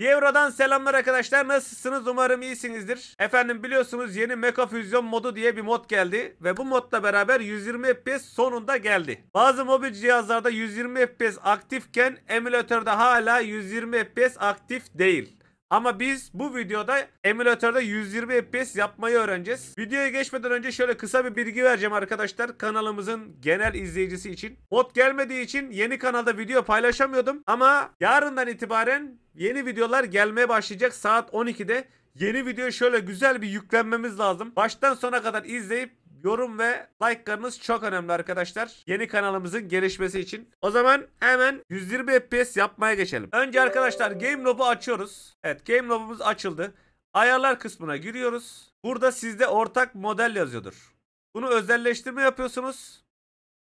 Diyevro'dan selamlar arkadaşlar. Nasılsınız? Umarım iyisinizdir. Efendim biliyorsunuz yeni Mecha Füzyon modu diye bir mod geldi. Ve bu modla beraber 120 FPS sonunda geldi. Bazı mobil cihazlarda 120 FPS aktifken emülatörde hala 120 FPS aktif değil. Ama biz bu videoda emülatörde 120 FPS yapmayı öğreneceğiz. Videoya geçmeden önce şöyle kısa bir bilgi vereceğim arkadaşlar. Kanalımızın genel izleyicisi için. Mod gelmediği için yeni kanalda video paylaşamıyordum. Ama yarından itibaren Yeni videolar gelmeye başlayacak saat 12'de. Yeni video şöyle güzel bir yüklenmemiz lazım. Baştan sona kadar izleyip yorum ve like'larınız çok önemli arkadaşlar. Yeni kanalımızın gelişmesi için. O zaman hemen 120 FPS yapmaya geçelim. Önce arkadaşlar Game Lob'u açıyoruz. Evet Game Lob'umuz açıldı. Ayarlar kısmına giriyoruz. Burada sizde ortak model yazıyordur. Bunu özelleştirme yapıyorsunuz.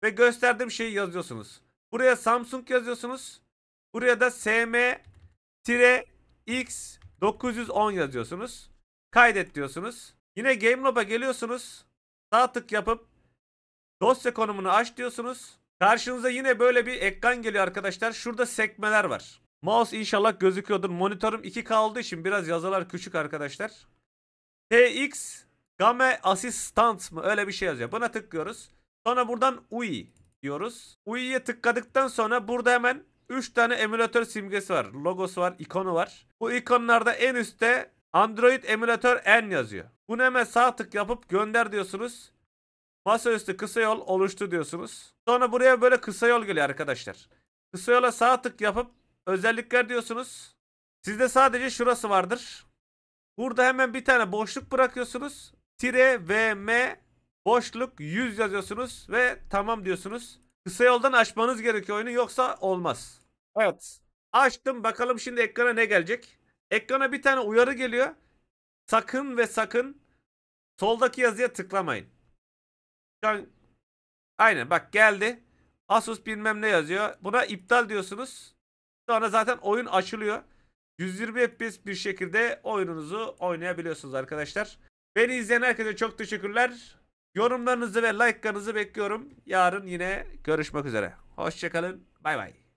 Ve gösterdiğim şeyi yazıyorsunuz. Buraya Samsung yazıyorsunuz. Buraya da SM tire x 910 yazıyorsunuz. Kaydet diyorsunuz. Yine GameLob'a geliyorsunuz. Sağ tık yapıp dosya konumunu aç diyorsunuz. Karşınıza yine böyle bir ekran geliyor arkadaşlar. Şurada sekmeler var. Mouse inşallah gözüküyordur. Monitörüm 2K olduğu için biraz yazılar küçük arkadaşlar. TX Game Assistant mı? Öyle bir şey yazıyor. Buna tıklıyoruz. Sonra buradan UI diyoruz. UI'ye tıkladıktan sonra burada hemen 3 tane emülatör simgesi var. Logosu var, ikonu var. Bu ikonlarda en üstte Android emülatör N yazıyor. Bunu hemen sağ tık yapıp gönder diyorsunuz. Masaüstü kısa yol oluştu diyorsunuz. Sonra buraya böyle kısa yol geliyor arkadaşlar. Kısa yola sağ tık yapıp özellikler diyorsunuz. Sizde sadece şurası vardır. Burada hemen bir tane boşluk bırakıyorsunuz. Tire VM boşluk 100 yazıyorsunuz ve tamam diyorsunuz. Kısa yoldan açmanız gerekiyor oyunu yoksa olmaz. Evet. Açtım bakalım şimdi ekrana ne gelecek. Ekrana bir tane uyarı geliyor. Sakın ve sakın soldaki yazıya tıklamayın. Şu an aynen bak geldi. Asus bilmem ne yazıyor. Buna iptal diyorsunuz. Sonra zaten oyun açılıyor. 120 FPS bir şekilde oyununuzu oynayabiliyorsunuz arkadaşlar. Beni izleyen herkese çok teşekkürler. Yorumlarınızı ve like'larınızı bekliyorum. Yarın yine görüşmek üzere. Hoşçakalın. Bay bay.